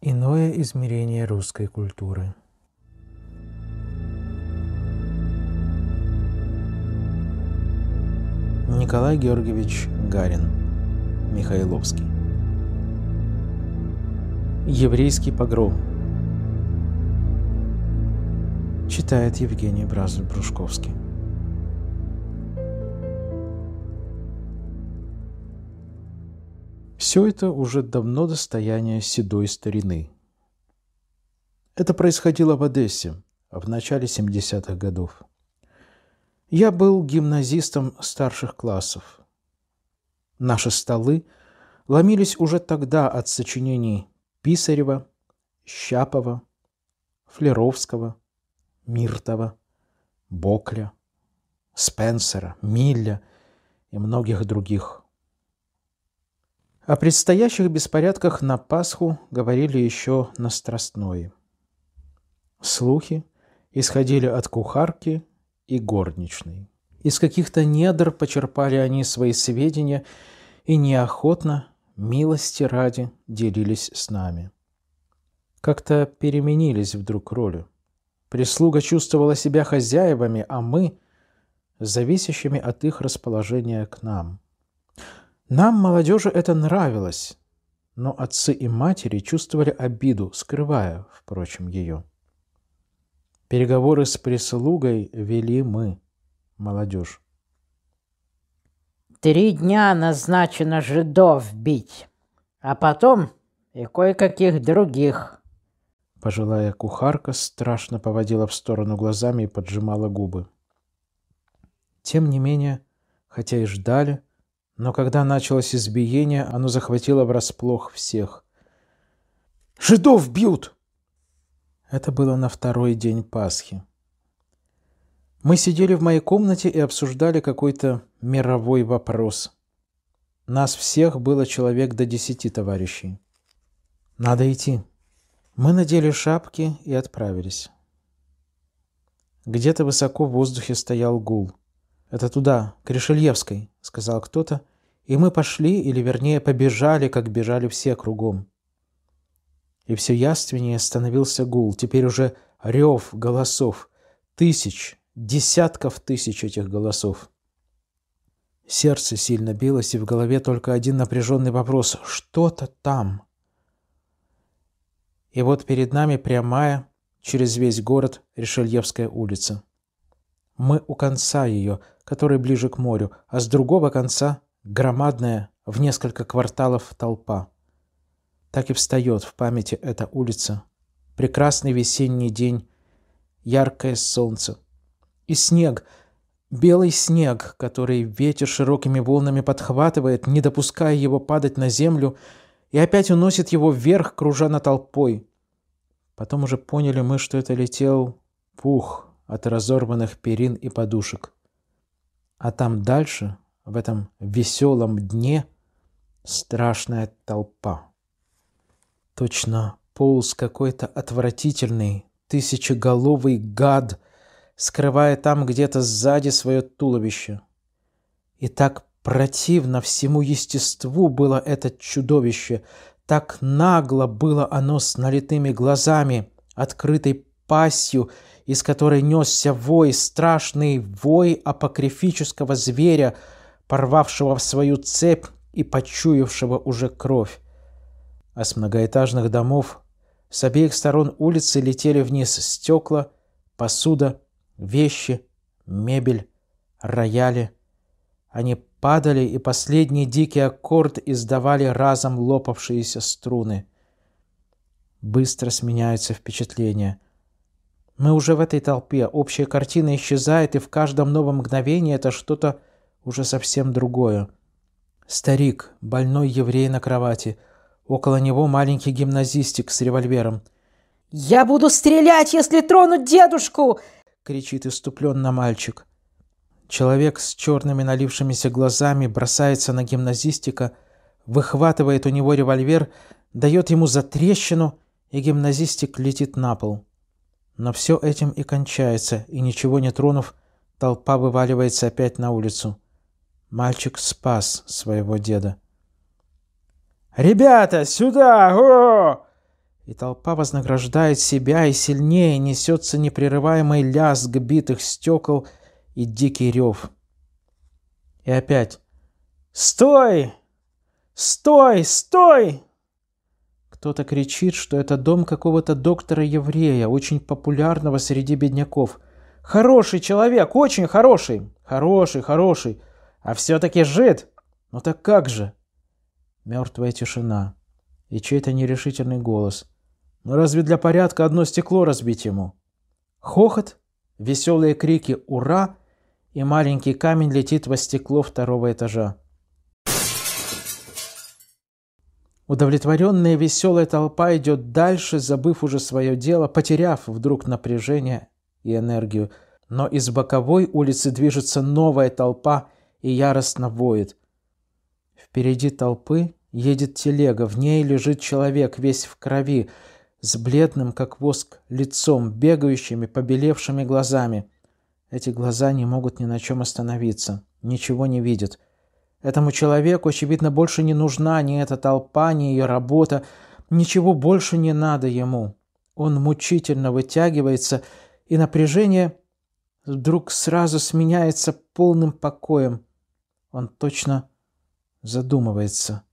Иное измерение русской культуры. Николай Георгиевич Гарин, Михайловский. Еврейский погром. Читает Евгений Бразль-Брушковский. Все это уже давно достояние седой старины. Это происходило в Одессе в начале 70-х годов. Я был гимназистом старших классов. Наши столы ломились уже тогда от сочинений Писарева, Щапова, Флеровского, Миртова, Бокля, Спенсера, Милля и многих других – о предстоящих беспорядках на Пасху говорили еще на Страстное. Слухи исходили от кухарки и горничной. Из каких-то недр почерпали они свои сведения и неохотно, милости ради, делились с нами. Как-то переменились вдруг роли. Прислуга чувствовала себя хозяевами, а мы – зависящими от их расположения к нам – нам, молодежи, это нравилось, но отцы и матери чувствовали обиду, скрывая, впрочем, ее. Переговоры с прислугой вели мы, молодежь. Три дня назначено жидов бить, а потом и кое-каких других. Пожилая кухарка страшно поводила в сторону глазами и поджимала губы. Тем не менее, хотя и ждали, но когда началось избиение, оно захватило врасплох всех. «Жидов бьют!» Это было на второй день Пасхи. Мы сидели в моей комнате и обсуждали какой-то мировой вопрос. Нас всех было человек до десяти товарищей. «Надо идти». Мы надели шапки и отправились. Где-то высоко в воздухе стоял гул – «Это туда, к Решельевской», — сказал кто-то, и мы пошли, или вернее побежали, как бежали все кругом. И все яственнее становился гул, теперь уже рев голосов, тысяч, десятков тысяч этих голосов. Сердце сильно билось, и в голове только один напряженный вопрос — что-то там. И вот перед нами прямая, через весь город, Решельевская улица. Мы у конца ее, который ближе к морю, а с другого конца — громадная, в несколько кварталов толпа. Так и встает в памяти эта улица. Прекрасный весенний день, яркое солнце. И снег, белый снег, который ветер широкими волнами подхватывает, не допуская его падать на землю, и опять уносит его вверх, кружа на толпой. Потом уже поняли мы, что это летел пух — от разорванных перин и подушек. А там дальше, в этом веселом дне, страшная толпа. Точно полз какой-то отвратительный, тысячеголовый гад, скрывая там где-то сзади свое туловище. И так противно всему естеству было это чудовище, так нагло было оно с налитыми глазами, открытой пастью из которой несся вой, страшный вой апокрифического зверя, порвавшего в свою цепь и почуявшего уже кровь. А с многоэтажных домов с обеих сторон улицы летели вниз стекла, посуда, вещи, мебель, рояли. Они падали, и последний дикий аккорд издавали разом лопавшиеся струны. Быстро сменяются впечатления – мы уже в этой толпе, общая картина исчезает, и в каждом новом мгновении это что-то уже совсем другое. Старик, больной еврей на кровати. Около него маленький гимназистик с револьвером. «Я буду стрелять, если трону дедушку!» — кричит иступленно мальчик. Человек с черными налившимися глазами бросается на гимназистика, выхватывает у него револьвер, дает ему затрещину, и гимназистик летит на пол. Но все этим и кончается, и ничего не тронув, толпа вываливается опять на улицу. Мальчик спас своего деда. «Ребята, сюда! О!» И толпа вознаграждает себя и сильнее несется непрерываемый лязг битых стекол и дикий рев. И опять «Стой! Стой! Стой!» Кто-то кричит, что это дом какого-то доктора-еврея, очень популярного среди бедняков. Хороший человек, очень хороший. Хороший, хороший. А все-таки жид. Ну так как же? Мертвая тишина. И чей-то нерешительный голос. Ну разве для порядка одно стекло разбить ему? Хохот, веселые крики «Ура!» и маленький камень летит во стекло второго этажа. Удовлетворенная веселая толпа идет дальше, забыв уже свое дело, потеряв вдруг напряжение и энергию. Но из боковой улицы движется новая толпа и яростно воет. Впереди толпы едет телега, в ней лежит человек весь в крови, с бледным, как воск, лицом, бегающими, побелевшими глазами. Эти глаза не могут ни на чем остановиться, ничего не видят – Этому человеку, очевидно, больше не нужна ни эта толпа, ни ее работа. Ничего больше не надо ему. Он мучительно вытягивается, и напряжение вдруг сразу сменяется полным покоем. Он точно задумывается.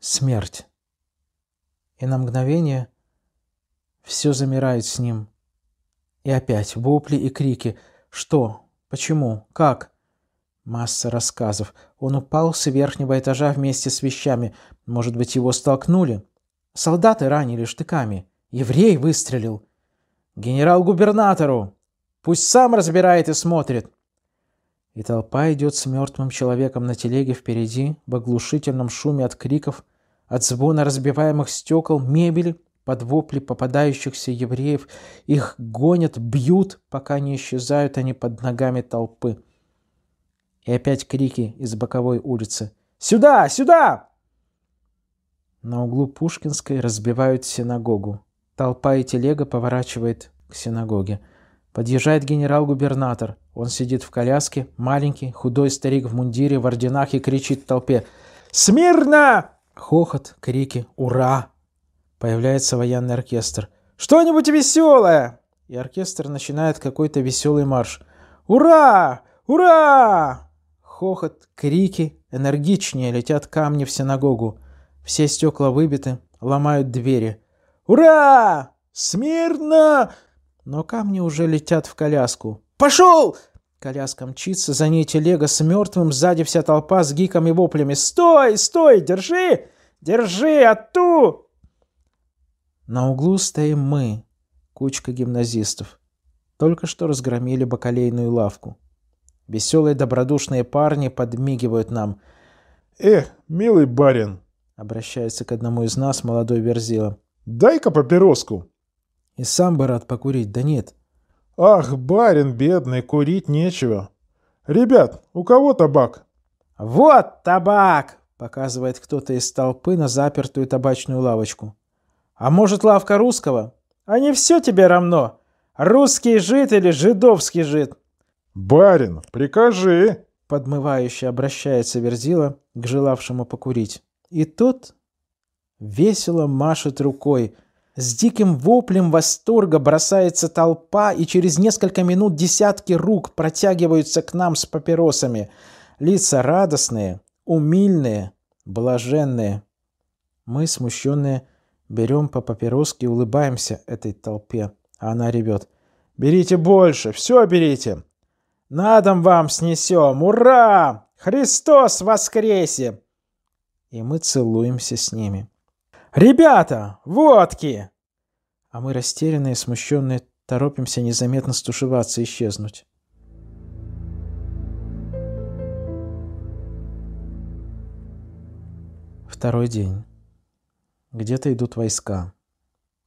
Смерть. И на мгновение все замирает с ним. И опять вопли и крики. Что? Почему? Как? Масса рассказов. Он упал с верхнего этажа вместе с вещами. Может быть, его столкнули? Солдаты ранили штыками. Еврей выстрелил. Генерал-губернатору! Пусть сам разбирает и смотрит. И толпа идет с мертвым человеком на телеге впереди, в оглушительном шуме от криков, от звона разбиваемых стекол, мебели, под вопли попадающихся евреев. Их гонят, бьют, пока не исчезают они под ногами толпы. И опять крики из боковой улицы. «Сюда! Сюда!» На углу Пушкинской разбивают синагогу. Толпа и телега поворачивает к синагоге. Подъезжает генерал-губернатор. Он сидит в коляске, маленький, худой старик в мундире, в орденах и кричит в толпе «Смирно!» Хохот, крики «Ура!» Появляется военный оркестр. «Что-нибудь веселое!» И оркестр начинает какой-то веселый марш. «Ура! Ура!» Хохот, крики, энергичнее летят камни в синагогу. Все стекла выбиты, ломают двери. «Ура! Смирно!» Но камни уже летят в коляску. «Пошел!» Коляска мчится, за ней телега с мертвым, сзади вся толпа с гиком и воплями. «Стой! Стой! Держи! Держи! Отту!» На углу стоим мы, кучка гимназистов. Только что разгромили бакалейную лавку. Веселые добродушные парни подмигивают нам. «Эх, милый барин!» — обращается к одному из нас молодой Верзила. «Дай-ка папироску!» И сам бы рад покурить, да нет. «Ах, барин бедный, курить нечего!» «Ребят, у кого табак?» «Вот табак!» — показывает кто-то из толпы на запертую табачную лавочку. «А может, лавка русского?» «А не все тебе равно! Русский жид или жидовский жид?» «Барин, прикажи!» — подмывающе обращается Верзила к желавшему покурить. И тот весело машет рукой. С диким воплем восторга бросается толпа, и через несколько минут десятки рук протягиваются к нам с папиросами. Лица радостные, умильные, блаженные. Мы, смущенные, берем по папироске и улыбаемся этой толпе. А она ревет. «Берите больше! Все берите! На дом вам снесем! Ура! Христос воскресе!» И мы целуемся с ними. «Ребята, водки!» А мы растерянные, смущенные, торопимся незаметно стушеваться и исчезнуть. Второй день. Где-то идут войска.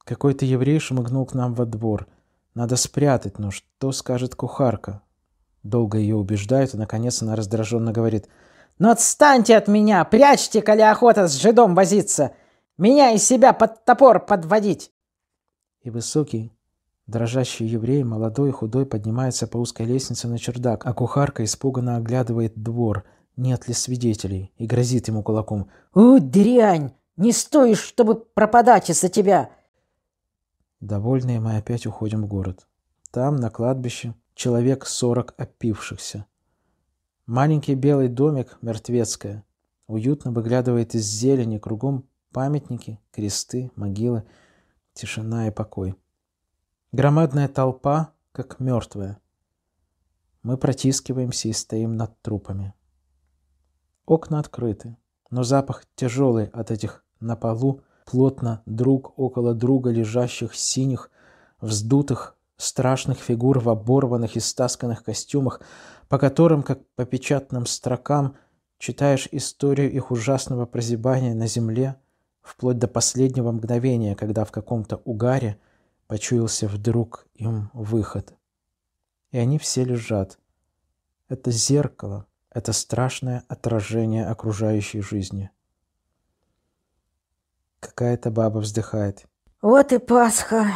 Какой-то еврей шмыгнул к нам во двор. Надо спрятать, но что скажет кухарка? Долго ее убеждают, и наконец она раздраженно говорит. «Ну отстаньте от меня! Прячьте, коли охота с жидом возиться! Меня и себя под топор подводить!» И высокий, дрожащий еврей, молодой и худой, поднимается по узкой лестнице на чердак, а кухарка испуганно оглядывает двор, нет ли свидетелей, и грозит ему кулаком. «У, дрянь! Не стоишь, чтобы пропадать из-за тебя!» Довольные мы опять уходим в город. Там, на кладбище, человек сорок опившихся. Маленький белый домик, мертвецкая, уютно выглядывает из зелени, кругом памятники, кресты, могилы, тишина и покой. Громадная толпа, как мертвая. Мы протискиваемся и стоим над трупами. Окна открыты, но запах тяжелый от этих на полу, плотно друг около друга лежащих синих, вздутых страшных фигур в оборванных и стасканных костюмах, по которым, как по печатным строкам, читаешь историю их ужасного прозябания на земле, вплоть до последнего мгновения, когда в каком-то угаре почуялся вдруг им выход. И они все лежат. Это зеркало, это страшное отражение окружающей жизни. Какая-то баба вздыхает. Вот и Пасха.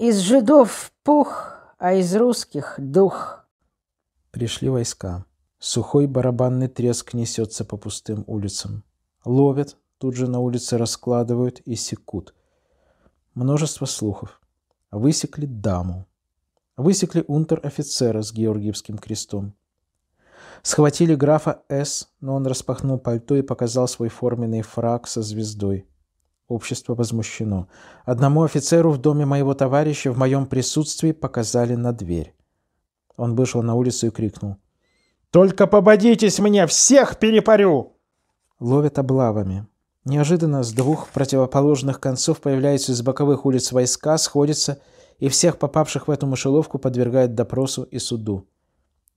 Из жидов пух, а из русских дух. Пришли войска. Сухой барабанный треск несется по пустым улицам. Ловят, тут же на улице раскладывают и секут. Множество слухов. Высекли даму. Высекли унтер-офицера с Георгиевским крестом. Схватили графа С, но он распахнул пальто и показал свой форменный фраг со звездой. Общество возмущено. Одному офицеру в доме моего товарища в моем присутствии показали на дверь. Он вышел на улицу и крикнул. «Только пободитесь мне! Всех перепарю!» Ловят облавами. Неожиданно с двух противоположных концов появляются из боковых улиц войска, сходятся, и всех попавших в эту мышеловку подвергают допросу и суду.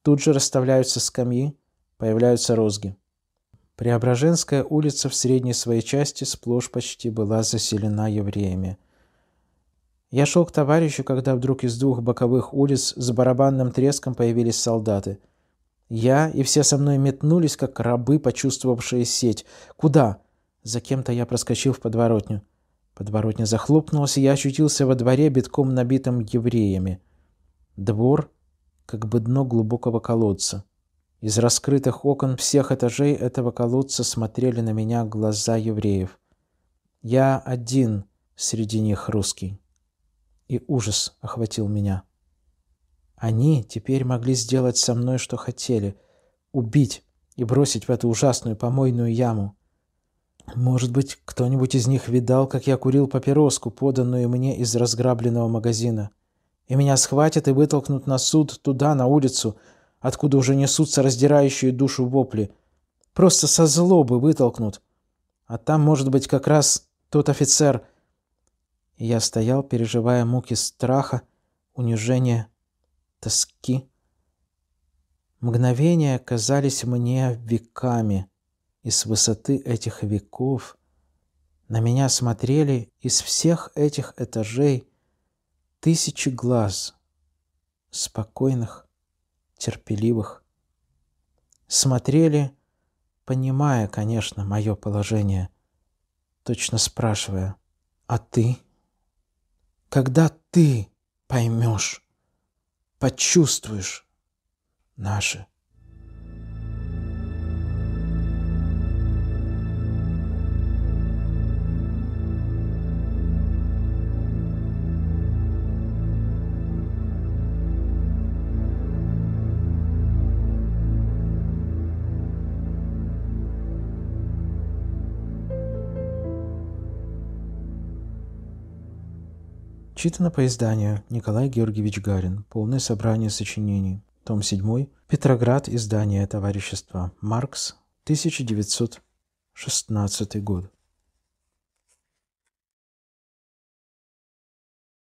Тут же расставляются скамьи, появляются розги. Преображенская улица в средней своей части сплошь почти была заселена евреями. Я шел к товарищу, когда вдруг из двух боковых улиц с барабанным треском появились солдаты. Я и все со мной метнулись, как рабы, почувствовавшие сеть. Куда? За кем-то я проскочил в подворотню. Подворотня захлопнулась, и я очутился во дворе, битком набитым евреями. Двор, как бы дно глубокого колодца. Из раскрытых окон всех этажей этого колодца смотрели на меня глаза евреев. Я один среди них русский. И ужас охватил меня. Они теперь могли сделать со мной, что хотели. Убить и бросить в эту ужасную помойную яму. Может быть, кто-нибудь из них видал, как я курил папироску, поданную мне из разграбленного магазина. И меня схватят и вытолкнут на суд туда, на улицу, откуда уже несутся раздирающие душу вопли. Просто со злобы вытолкнут. А там, может быть, как раз тот офицер. я стоял, переживая муки страха, унижения, тоски. Мгновения казались мне веками, и с высоты этих веков на меня смотрели из всех этих этажей тысячи глаз, спокойных, терпеливых. Смотрели, понимая, конечно, мое положение, точно спрашивая, а ты? Когда ты поймешь, почувствуешь наши Читано по изданию Николай Георгиевич Гарин. Полное собрание сочинений. Том 7. Петроград. Издание Товарищества. Маркс. 1916 год.